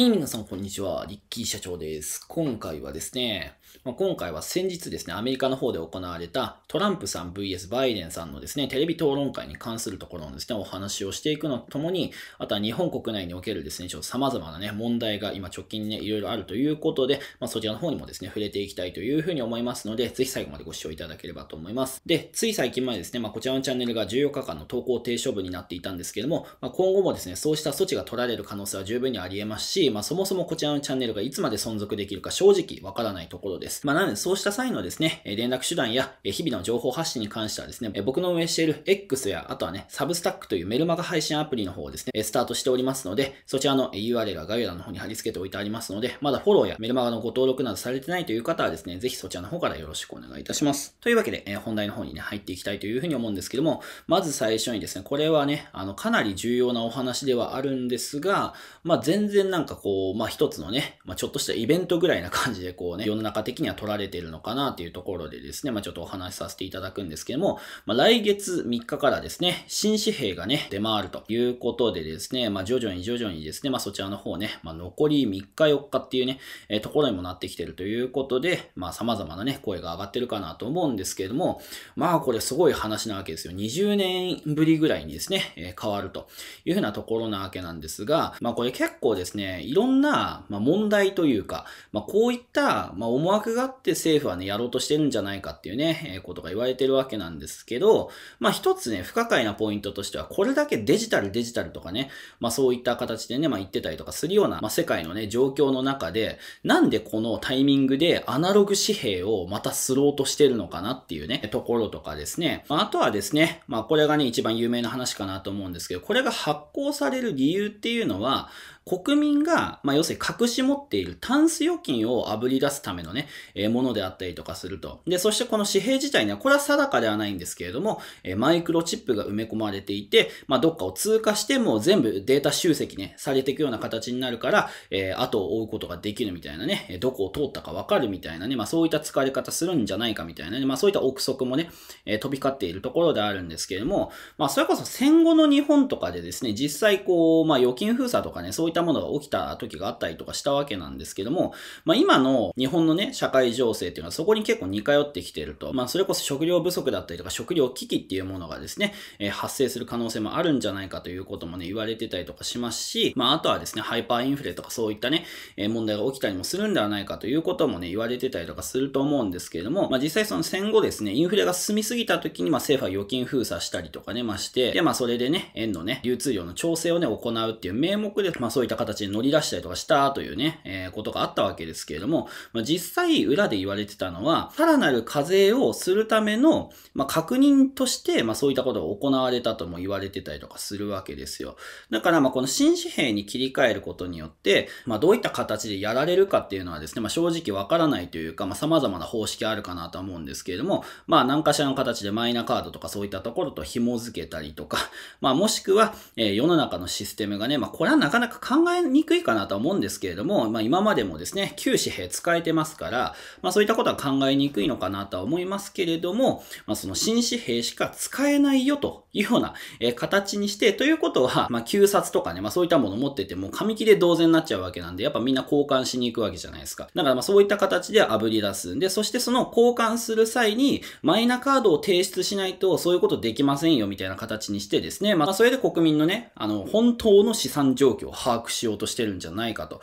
はい、皆さん、こんにちは。リッキー社長です。今回はですね、まあ、今回は先日ですね、アメリカの方で行われたトランプさん VS バイデンさんのですね、テレビ討論会に関するところのですね、お話をしていくのとともに、あとは日本国内におけるですね、ちょっと様々なね、問題が今直近にね、いろいろあるということで、まあ、そちらの方にもですね、触れていきたいというふうに思いますので、ぜひ最後までご視聴いただければと思います。で、つい最近前でですね、まあ、こちらのチャンネルが14日間の投稿停止処分になっていたんですけども、まあ、今後もですね、そうした措置が取られる可能性は十分にあり得ますし、まあ、そもそもこちらのチャンネルがいつまで存続できるか正直わからないところです。まあ、なので、そうした際のですね、連絡手段や日々の情報発信に関してはですね、僕の運営している X や、あとはね、サブスタックというメルマガ配信アプリの方をですね、スタートしておりますので、そちらの URL は概要欄の方に貼り付けておいてありますので、まだフォローやメルマガのご登録などされてないという方はですね、ぜひそちらの方からよろしくお願いいたします。というわけで、え本題の方にね、入っていきたいというふうに思うんですけども、まず最初にですね、これはね、あの、かなり重要なお話ではあるんですが、まあ、全然なんかこう、まあ一つのね、まあちょっとしたイベントぐらいな感じでこうね、世の中的には取られてるのかなっていうところでですね、まあちょっとお話しさせていただくんですけども、まあ来月3日からですね、新紙幣がね、出回るということでですね、まあ徐々に徐々にですね、まあそちらの方ね、まあ残り3日4日っていうね、えー、ところにもなってきてるということで、まあ様々なね、声が上がってるかなと思うんですけれども、まあこれすごい話なわけですよ。20年ぶりぐらいにですね、えー、変わるというふうなところなわけなんですが、まあこれ結構ですね、いろんな、ま問題というか、まあ、こういった、ま思惑があって政府はね、やろうとしてるんじゃないかっていうね、えことが言われてるわけなんですけど、まあ、一つね、不可解なポイントとしては、これだけデジタルデジタルとかね、まあ、そういった形でね、まあ、言ってたりとかするような、まあ、世界のね、状況の中で、なんでこのタイミングでアナログ紙幣をまたスローとしてるのかなっていうね、ところとかですね。まあ、あとはですね、まあ、これがね、一番有名な話かなと思うんですけど、これが発行される理由っていうのは、国民が、まあ、要するに隠し持っているタンス預金をあぶり出すためのね、えー、ものであったりとかすると。で、そしてこの紙幣自体には、これは定かではないんですけれども、えー、マイクロチップが埋め込まれていて、まあ、どっかを通過しても全部データ集積ね、されていくような形になるから、えー、後を追うことができるみたいなね、どこを通ったかわかるみたいなね、まあ、そういった使われ方するんじゃないかみたいなね、まあ、そういった憶測もね、えー、飛び交っているところであるんですけれども、まあ、それこそ戦後の日本とかでですね、実際こう、まあ、預金封鎖とかね、そういったものが起きた時があったりとかしたわけなんですけども、まあ、今の日本のね、社会情勢っていうのはそこに結構似通ってきてると、まあ、それこそ食料不足だったりとか食料危機っていうものがですね、えー、発生する可能性もあるんじゃないかということもね、言われてたりとかしますし、まあ、あとはですね、ハイパーインフレとかそういったね、えー、問題が起きたりもするんではないかということもね、言われてたりとかすると思うんですけれども、まあ、実際その戦後ですね、インフレが進みすぎた時に、まあ、政府は預金封鎖したりとかね、まして、で、まあ、それでね、円のね、流通量の調整をね、行うっていう名目で、まあ、そういった形で乗り出したりとかしたというね、えー、ことがあったわけですけれども、まあ、実際裏で言われてたのは、さらなる課税をするための、まあ、確認として、まあ、そういったことが行われたとも言われてたりとかするわけですよ。だから、まあ、この新紙幣に切り替えることによって、まあ、どういった形でやられるかっていうのはですね、まあ、正直わからないというか、まあ、様々な方式あるかなとは思うんですけれども、まあ、何かしらの形でマイナカードとかそういったところと紐付けたりとか、まあ、もしくは、えー、世の中のシステムがね、まあ、これはなかなか考えにくいかなとは思うんですけれども、まあ、今までもですね、旧紙幣使えてますから、まあ、そういったことは考えにくいのかなとは思いますけれども、まあ、その新紙幣しか使えないよというような、え形にして、ということは、まあ、旧札とかね、まあ、そういったものを持ってても、紙切れ同然になっちゃうわけなんで、やっぱみんな交換しに行くわけじゃないですか。だからまあそういった形で炙り出す。んで、そしてその交換する際に、マイナカードを提出しないと、そういうことできませんよ、みたいな形にしてですね、まあそれで国民のね、あの、本当の資産状況を把握握しようとしてるんじゃないかと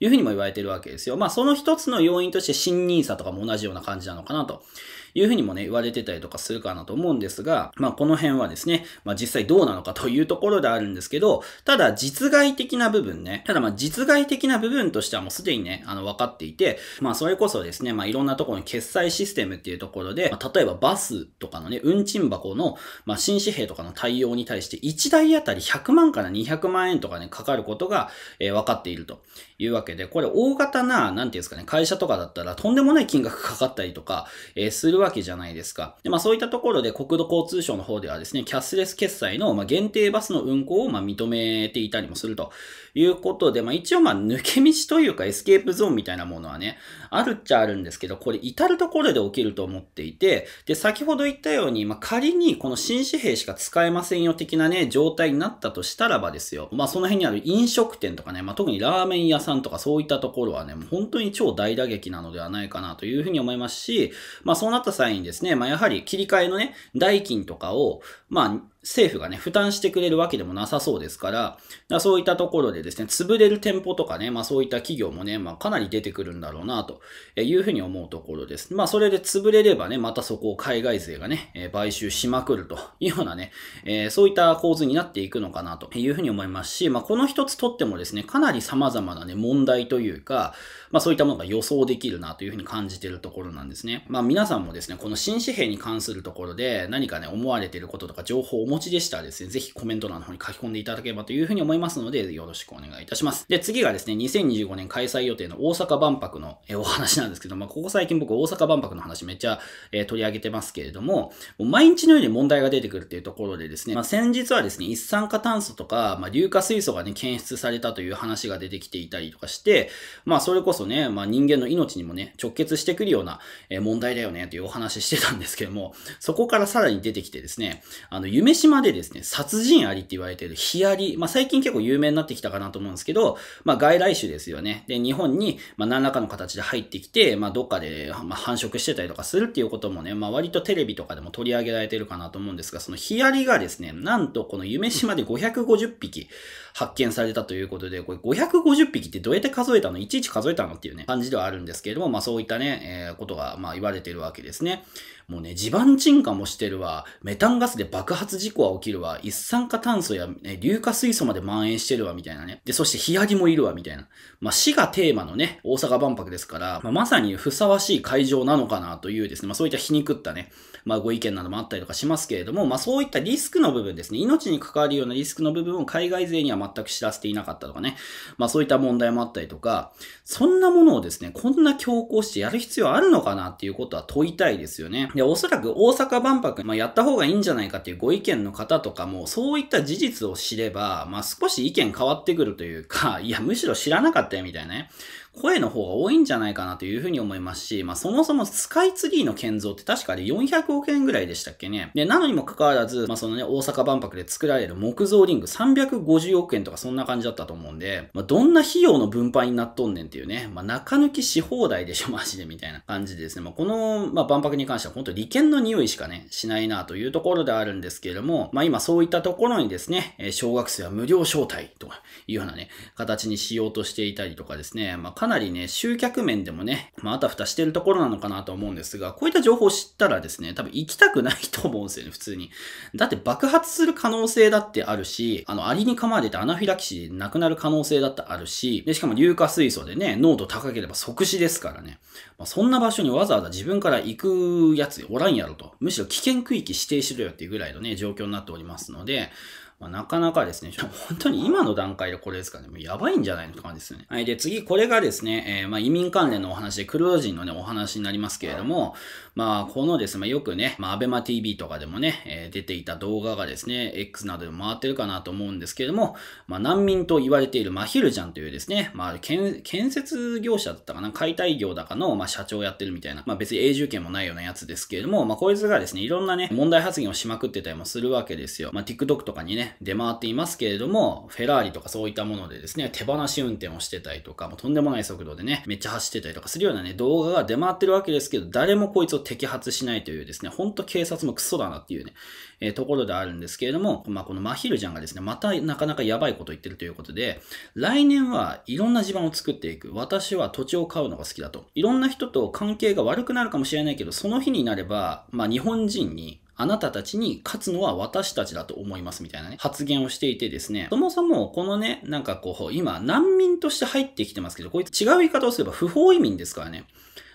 いうふうにも言われてるわけですよ。まあその一つの要因として新 n i s とかも同じような感じなのかなというふうにもね、言われてたりとかするかなと思うんですが、まあこの辺はですね、まあ実際どうなのかというところであるんですけど、ただ実害的な部分ね、ただまあ実害的な部分としてはもうすでにね、あの分かっていて、まあそれこそですね、まあいろんなところに決済システムっていうところで、まあ、例えばバスとかのね、運賃箱の、まあ新紙幣とかの対応に対して1台あたり100万から200万円とかね、かかることが、えー、分かっているというわけで、これ大型な、なんていうんですかね、会社とかだったらとんでもない金額かかったりとか、えー、するわけじゃないですか。で、まあそういったところで国土交通省の方ではですね、キャッスレス決済の、ま限定バスの運行を、ま認めていたりもするということで、まあ一応まあ抜け道というかエスケープゾーンみたいなものはね、あるっちゃあるんですけど、これ至るところで起きると思っていて、で、先ほど言ったように、まあ仮にこの新紙幣しか使えませんよ的なね、状態になったとしたらばですよ、まあその辺にある飲食店とかね、まあ特にラーメン屋さんとかそういったところはね、もう本当に超大打撃なのではないかなというふうに思いますし、まあそうなったった際にですね、まあ、やはり切り替えのね、代金とかを、まあ、政府がね、負担してくれるわけでもなさそうですから、からそういったところでですね、潰れる店舗とかね、まあそういった企業もね、まあかなり出てくるんだろうな、というふうに思うところです。まあそれで潰れればね、またそこを海外勢がね、買収しまくると いうようなね、えー、そういった構図になっていくのかな、というふうに思いますし、まあこの一つとってもですね、かなり様々なね、問題というか、まあそういったものが予想できるな、というふうに感じているところなんですね。まあ皆さんもですね、この新紙幣に関するところで何かね、思われていることとか情報を持ちでしたらですね、ぜひコメント欄の方に書き込んでいただければというふうに思いますので、よろしくお願いいたします。で、次がですね、2025年開催予定の大阪万博のお話なんですけど、まあ、ここ最近僕大阪万博の話めっちゃ、え取り上げてますけれども、も毎日のように問題が出てくるっていうところでですね、まあ、先日はですね、一酸化炭素とか、まあ、硫化水素がね、検出されたという話が出てきていたりとかして、まあ、それこそね、まあ、人間の命にもね、直結してくるような問題だよねというお話してたんですけども、そこからさらに出てきてですね、あの、夢島でですね、殺人アリって言われているヒアリ、まあ、最近結構有名になってきたかなと思うんですけど、まあ、外来種ですよね。で、日本に、ま何らかの形で入ってきて、まあ、どっかで、ま繁殖してたりとかするっていうこともね、まあ、割とテレビとかでも取り上げられてるかなと思うんですが、そのヒアリがですね、なんとこの夢島で550匹発見されたということで、これ550匹ってどうやって数えたのいちいち数えたのっていうね、感じではあるんですけれども、まあ、そういったね、えー、ことが、ま言われてるわけですね。もうね、地盤沈下もしてるわ、メタンガスで爆発事故は起きるわ、一酸化炭素や、ね、硫化水素まで蔓延してるわ、みたいなね。で、そしてヒアリもいるわ、みたいな。まあ、死がテーマのね、大阪万博ですから、まあ、まさにふさわしい会場なのかなというですね、まあ、そういった皮肉ったね、まあ、ご意見などもあったりとかしますけれども、まあ、そういったリスクの部分ですね、命に関わるようなリスクの部分を海外勢には全く知らせていなかったとかね、まあ、そういった問題もあったりとか、そんなものをですね、こんな強行してやる必要あるのかなっていうことは問いたいですよね。で、おそらく大阪万博、まあ、やった方がいいんじゃないかっていうご意見の方とかも、そういった事実を知れば、まあ、少し意見変わってくるというか、いや、むしろ知らなかったよみたいなね。声の方が多いんじゃないかなというふうに思いますし、まあそもそもスカイツリーの建造って確かで400億円ぐらいでしたっけね。で、なのにもかかわらず、まあそのね、大阪万博で作られる木造リング350億円とかそんな感じだったと思うんで、まあどんな費用の分配になっとんねんっていうね、まあ中抜きし放題でしょ、マジでみたいな感じでですね、まあこの、まあ万博に関しては本当利権の匂いしかね、しないなというところであるんですけれども、まあ今そういったところにですね、小学生は無料招待というようなね、形にしようとしていたりとかですね、まあかなりね、集客面でもね、まあ、あたふたしてるところなのかなと思うんですが、こういった情報を知ったらですね、多分行きたくないと思うんですよね、普通に。だって爆発する可能性だってあるし、あの、アリに噛まれてアナフィラキシーで亡くなる可能性だってあるし、で、しかも硫化水素でね、濃度高ければ即死ですからね。まあ、そんな場所にわざわざ自分から行くやつおらんやろと。むしろ危険区域指定しろよっていうぐらいのね、状況になっておりますので、まあ、なかなかですね、本当に今の段階でこれですかね、もうやばいんじゃないのって感じですね。はい。で、次、これがですね、えー、まあ、移民関連のお話で、クルー人のね、お話になりますけれども、まあ、このですね、よくね、まあ、アベマ TV とかでもね、えー、出ていた動画がですね、X などでも回ってるかなと思うんですけれども、まあ、難民と言われているマヒルジャンというですね、まあ、建設業者だったかな、解体業だかの、まあ、社長をやってるみたいな、まあ、別に永住権もないようなやつですけれども、まあ、こいつがですね、いろんなね、問題発言をしまくってたりもするわけですよ。まあ、TikTok とかにね、出回っていますけれども、フェラーリとかそういったものでですね、手放し運転をしてたりとか、もうとんでもない速度でね、めっちゃ走ってたりとかするようなね、動画が出回ってるわけですけど、誰もこいつを摘発しないというですね、ほんと警察もクソだなっていうね、えー、ところであるんですけれども、まあ、このマヒルジャンがですね、またなかなかやばいこと言ってるということで、来年はいろんな地盤を作っていく。私は土地を買うのが好きだと。いろんな人と関係が悪くなるかもしれないけど、その日になれば、まあ、日本人にあなたたちに勝つのは私たちだと思いますみたいなね、発言をしていてですね、そもそもこのね、なんかこう、今、難民として入ってきてますけど、こいつ違う言い方をすれば不法移民ですからね。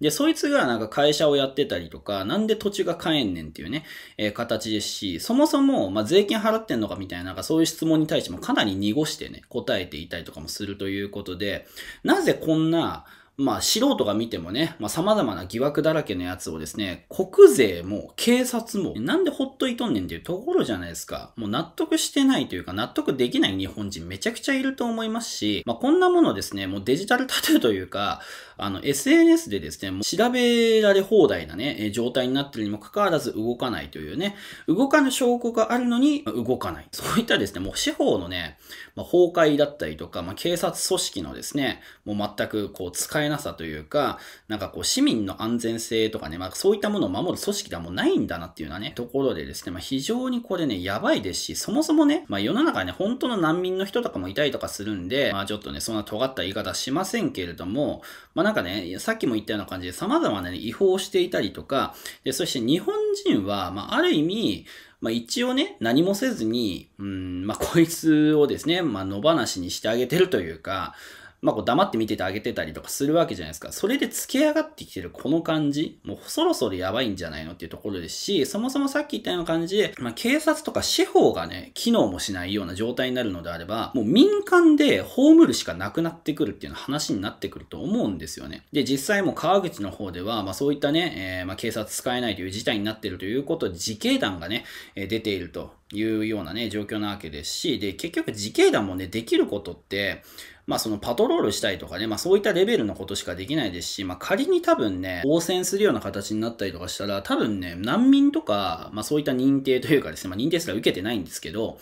で、そいつがなんか会社をやってたりとか、なんで土地が買えんねんっていうね、えー、形ですし、そもそも、ま税金払ってんのかみたいな、なんかそういう質問に対してもかなり濁してね、答えていたりとかもするということで、なぜこんな、まあ素人が見てもね、まあ様々な疑惑だらけのやつをですね、国税も警察も、なんでほっといとんねんっていうところじゃないですか。もう納得してないというか、納得できない日本人めちゃくちゃいると思いますし、まあこんなものですね、もうデジタルタトゥーというか、あの、SNS でですね、もう調べられ放題なね、状態になってるにもかかわらず動かないというね、動かぬ証拠があるのに動かない。そういったですね、もう司法のね、まあ、崩壊だったりとか、まあ、警察組織のですね、もう全くこう使えなさというか、なんかこう市民の安全性とかね、まあそういったものを守る組織ではもうないんだなっていうようなね、ところでですね、まあ非常にこれね、やばいですし、そもそもね、まあ世の中ね、本当の難民の人とかもいたりとかするんで、まあちょっとね、そんな尖った言い方しませんけれども、まあなんかね、さっきも言ったような感じで様々な、ね、違法をしていたりとか、でそして日本人は、まあ、ある意味、まあ、一応ね、何もせずに、うん、まあ、こいつをですね、まあ、野放しにしてあげてるというか、まあ、こう黙って見ててあげてたりとかするわけじゃないですか。それでつけ上がってきてるこの感じ、もうそろそろやばいんじゃないのっていうところですし、そもそもさっき言ったような感じで、まあ、警察とか司法がね、機能もしないような状態になるのであれば、もう民間で葬るしかなくなってくるっていう話になってくると思うんですよね。で、実際もう川口の方では、まあ、そういったね、えー、まあ、警察使えないという事態になってるということで、自警団がね、え出ているというようなね、状況なわけですし、で、結局自警団もね、できることって、まあそのパトロールしたりとかね、まあそういったレベルのことしかできないですし、まあ仮に多分ね、応戦するような形になったりとかしたら、多分ね、難民とか、まあそういった認定というかですね、まあ認定すら受けてないんですけど、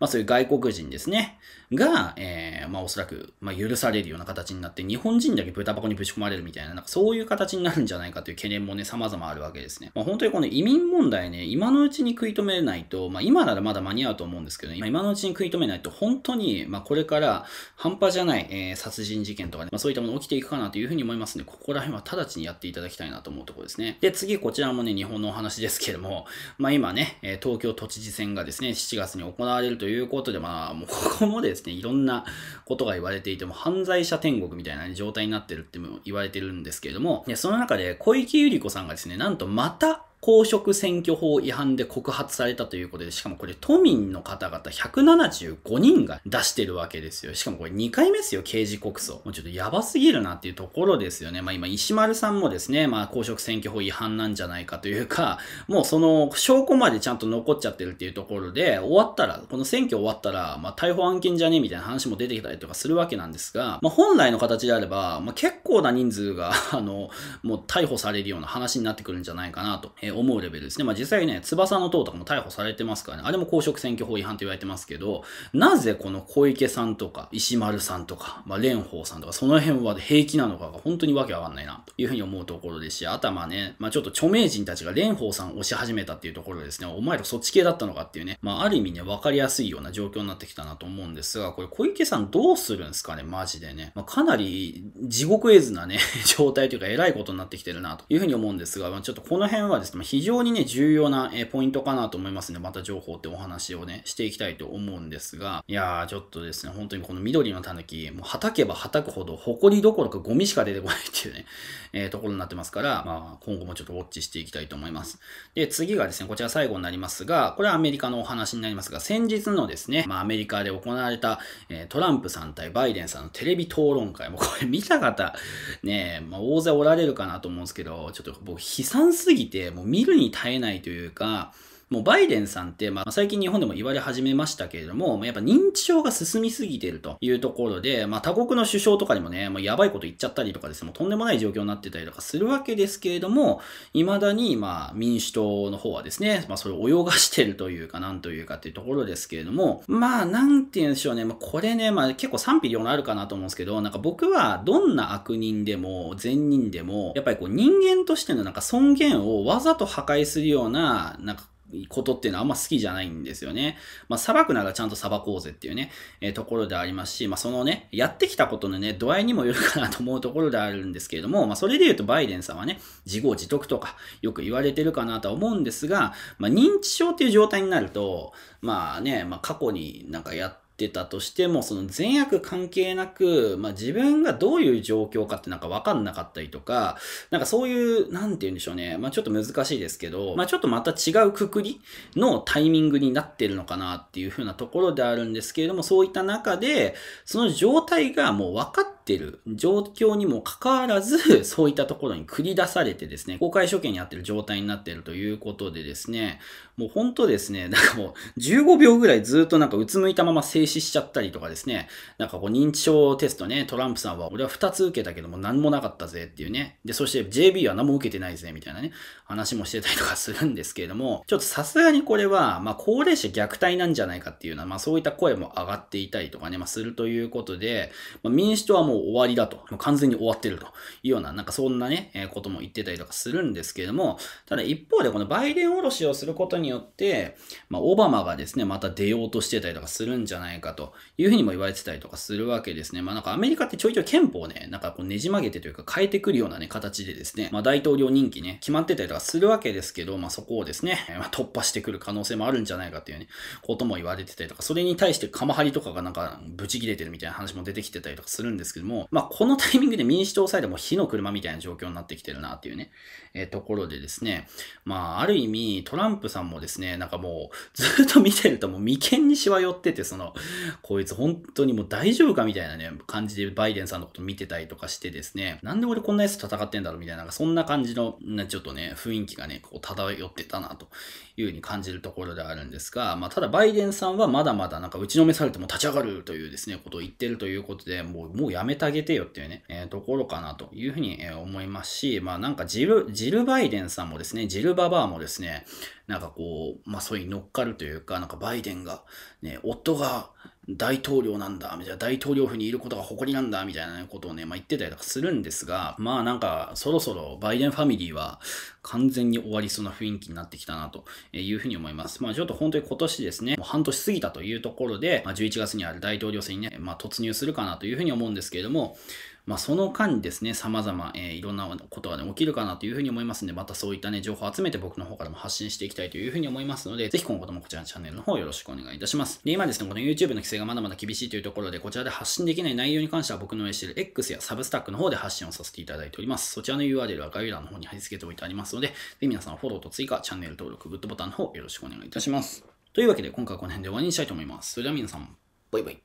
まあそういう外国人ですね、が、えー、まあおそらく、まあ許されるような形になって、日本人だけ豚箱にぶち込まれるみたいな、なんかそういう形になるんじゃないかという懸念もね、様々あるわけですね。まあ本当にこの移民問題ね、今のうちに食い止めないと、まあ今ならまだ間に合うと思うんですけど、ね、今のうちに食い止めないと、本当に、まあこれから半端じゃない、えー、殺人事件とかね、まあそういったもの起きていくかなというふうに思いますので、ここら辺は直ちにやっていただきたいなと思うところですね。で、次、こちらもね、日本のお話ですけれども、まあ今ね、東京都知事選がですね、7月に行われるとということで、まあ、もうここもですね、いろんなことが言われていて、も犯罪者天国みたいな、状態になってるっても言われてるんですけれども、その中で小池百合子さんがですね、なんとまた公職選挙法違反で告発されたということで、しかもこれ都民の方々175人が出してるわけですよ。しかもこれ2回目ですよ、刑事告訴。もうちょっとやばすぎるなっていうところですよね。まあ今、石丸さんもですね、まあ公職選挙法違反なんじゃないかというか、もうその証拠までちゃんと残っちゃってるっていうところで、終わったら、この選挙終わったら、まあ逮捕案件じゃねみたいな話も出てきたりとかするわけなんですが、まあ本来の形であれば、まあ結構な人数があの、もう逮捕されるような話になってくるんじゃないかなと思うレベルですね。まあ、実際ね、翼の党とかも逮捕されてますからね、あれも公職選挙法違反と言われてますけど、なぜこの小池さんとか、石丸さんとか、まあ、蓮舫さんとか、その辺は平気なのかが本当にわけわかんないな、というふうに思うところですし、あとはまあね、まあ、ちょっと著名人たちが蓮舫さんを押し始めたっていうところですね、お前らそっち系だったのかっていうね、まあ、ある意味ね、わかりやすいような状況になってきたなと思うんですが、これ小池さんどうするんですかね、マジでね。まあ、かなり地獄絵図なね、状態というか、えらいことになってきてるな、というふうに思うんですが、まあ、ちょっとこの辺はですね、非常にね、重要な、えポイントかなと思いますね。また情報ってお話をね、していきたいと思うんですが、いやー、ちょっとですね、本当にこの緑の狸、もう叩けば叩くほど、埃どころかゴミしか出てこないっていうね、えー、ところになってますから、まあ、今後もちょっとウォッチしていきたいと思います。で、次がですね、こちら最後になりますが、これはアメリカのお話になりますが、先日のですね、まあ、アメリカで行われた、えトランプさん対バイデンさんのテレビ討論会、も これ見た方、ね、まあ、大勢おられるかなと思うんですけど、ちょっと僕、悲惨すぎて、もう見るに耐えないというか、もうバイデンさんって、まあ、最近日本でも言われ始めましたけれども、まあ、やっぱ認知症が進みすぎてるというところで、まあ、他国の首相とかにもね、もうやばいこと言っちゃったりとかですね、もうとんでもない状況になってたりとかするわけですけれども、未だに、まあ、民主党の方はですね、まあ、それを泳がしてるというか、なんというかっていうところですけれども、まあ、なんて言うんでしょうね、まあ、これね、まあ、結構賛否両論あるかなと思うんですけど、なんか僕は、どんな悪人でも、善人でも、やっぱりこう、人間としてのなんか尊厳をわざと破壊するような、なんかことっていうのはあんま好きじゃないんですよね。まあ、裁くならちゃんと裁こうぜっていうね、えー、ところでありますし、まあ、そのね、やってきたことのね、度合いにもよるかなと思うところであるんですけれども、まあ、それで言うとバイデンさんはね、自業自得とかよく言われてるかなとは思うんですが、まあ、認知症っていう状態になると、まあね、まあ、過去になんかやって、ったとしても、その善悪関係なく、まあ、自分がどういう状況かってなんかわかんなかったりとか、なんかそういう、なんて言うんでしょうね。まあ、ちょっと難しいですけど、まあ、ちょっとまた違うくくりのタイミングになってるのかなっていうふうなところであるんですけれども、そういった中で、その状態がもうわかってってる状況にもかかわらず、そういったところに繰り出されてですね、公開処刑にあってる状態になってるということでですね、もう本当ですね、なんかもう15秒ぐらいずっとなんかうつむいたまま静止しちゃったりとかですね、なんかこう認知症テストね、トランプさんは俺は2つ受けたけども何もなかったぜっていうね、で、そして JB は何も受けてないぜみたいなね、話もしてたりとかするんですけれども、ちょっとさすがにこれは、まあ高齢者虐待なんじゃないかっていうような、まあそういった声も上がっていたりとかね、まあするということで、まあ、民主党はもうもう終わりだと。もう完全に終わってるというような、なんかそんなね、えー、ことも言ってたりとかするんですけれども、ただ一方でこのバイデンおろしをすることによって、まあ、オバマがですね、また出ようとしてたりとかするんじゃないかというふうにも言われてたりとかするわけですね。まあなんかアメリカってちょいちょい憲法をね、なんかこうねじ曲げてというか変えてくるようなね、形でですね、まあ大統領任期ね、決まってたりとかするわけですけど、まあそこをですね、まあ、突破してくる可能性もあるんじゃないかというね、ことも言われてたりとか、それに対してカマハリとかがなんかブチ切れてるみたいな話も出てきてたりとかするんですけど、も、まあ、このタイミングで民主党さえでも火の車みたいな状況になってきてるなっていうね、えー、ところでですね、まあ、ある意味、トランプさんもですね、なんかもう、ずっと見てるともう眉間にしわ寄ってて、その、こいつ本当にもう大丈夫かみたいなね、感じでバイデンさんのこと見てたりとかしてですね、なんで俺こんなやつと戦ってんだろうみたいな、なんかそんな感じの、ちょっとね、雰囲気がね、こう漂ってたなというふうに感じるところであるんですが、まあ、ただバイデンさんはまだまだなんか打ちのめされても立ち上がるというですね、ことを言ってるということで、もう、もうやめてあげてよっていうね、えー、ところかなというふうに思いますし、まあなんかジル、ジルバイデンさんもですね、ジルババアもですね、なんかこう、まあそういう乗っかるというか、なんかバイデンが、ね、夫が大統領なんだ、みたいな、大統領府にいることが誇りなんだ、みたいなことをね、まあ言ってたりとかするんですが、まあなんかそろそろバイデンファミリーは完全に終わりそうな雰囲気になってきたなというふうに思います。まあちょっと本当に今年ですね、もう半年過ぎたというところで、まあ、11月にある大統領選にね、まあ突入するかなというふうに思うんですけれども、まあ、その間にですね、様々、えいろんなことが、ね、起きるかなというふうに思いますので、またそういったね、情報を集めて僕の方からも発信していきたいというふうに思いますので、ぜひ今後ともこちらのチャンネルの方よろしくお願いいたします。で、今ですね、この YouTube の規制がまだまだ厳しいというところで、こちらで発信できない内容に関しては僕の運営している X やサブスタックの方で発信をさせていただいております。そちらの URL は概要欄の方に貼り付けておいてありますので、ぜひ皆さんフォローと追加、チャンネル登録、グッドボタンの方よろしくお願いいたします。というわけで今回はこの辺で終わりにしたいと思います。それでは皆さん、バイバイ。